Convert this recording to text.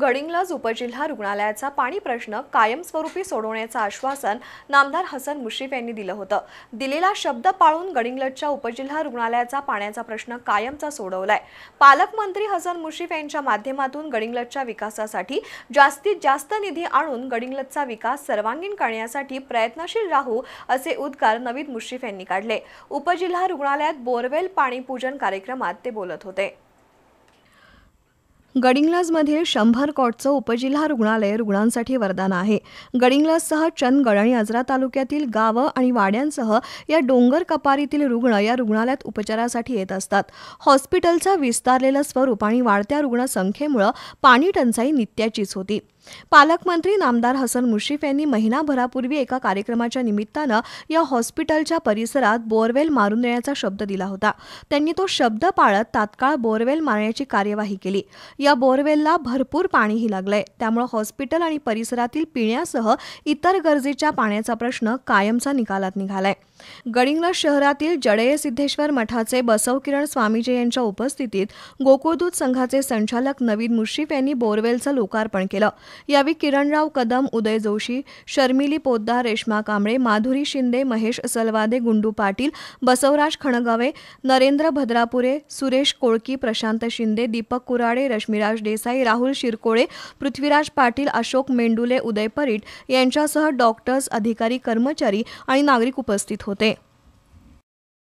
गडिंगलज उपजिल्हा रुग्णालयाचा पाणी प्रश्न कायमस्वरूपी सोडवण्याचं आश्वासन नामदार हसन मुश्रीफ यांनी दिलं होतं दिलेला शब्द पाळून गडिंग्लजच्या उपजिल्हा रुग्णालयाचा पाण्याचा प्रश्न कायमचा सोडवलाय पालकमंत्री हसन मुश्रीफ यांच्या माध्यमातून गडिंग्लजच्या विकासासाठी जास्तीत जास्त निधी आणून गडिंग्लजचा विकास सर्वांगीण करण्यासाठी प्रयत्नशील राहू असे उद्गार नवीद मुश्रीफ यांनी काढले उपजिल्हा रुग्णालयात बोरवेल पाणीपूजन कार्यक्रमात ते बोलत होते गडिंग्लाजमध्ये शंभर कॉटचं उपजिल्हा रुग्णालय रुग्णांसाठी वरदान आहे गडिंग्लाजसह चंदगड आणि आजरा तालुक्यातील गावं आणि वाड्यांसह या डोंगर कपारीतील रुग्ण या रुग्णालयात उपचारासाठी येत असतात हॉस्पिटलचं विस्तारलेलं स्वरूप आणि वाढत्या रुग्णसंख्येमुळे पाणी टंचाई नित्याचीच होती पालकमंत्री नामदार हसन मुश्रीफ यांनी महिनाभरापूर्वी एका कार्यक्रमाच्या निमित्तानं या हॉस्पिटलच्या परिसरात बोअरवेल मारून देण्याचा शब्द दिला होता त्यांनी तो शब्द पाळत तात्काळ बोरवेल मारण्याची कार्यवाही केली या बोरवेलला भरपूर पाणीही लागलंय त्यामुळे हॉस्पिटल आणि परिसरातील पिण्यासह इतर गरजेच्या पाण्याचा प्रश्न कायमचा निकालात निघालाय गडिंगला शहरातील जडेय सिद्धेश्वर मठाचे बसव किरण स्वामीजी यांच्या उपस्थितीत गोकुळदूत संघाचे संचालक नवीन मुश्रीफ यांनी बोरवेलचं लोकार्पण केलं यावेळी किरणराव कदम उदय जोशी शर्मिली पोद्दार रेश्मा कांबळे माधुरी शिंदे महेश सलवादे गुंडू पाटील बसवराज खणगावे नरेंद्र भद्रापुरे सुरेश कोळकी प्रशांत शिंदे दीपक कुराडे रश्मी मिराज देसाई राहुल शिरकोळे पृथ्वीराज पाटील अशोक मेंडुले उदय परीट यांच्यासह डॉक्टर्स अधिकारी कर्मचारी आणि नागरिक उपस्थित होते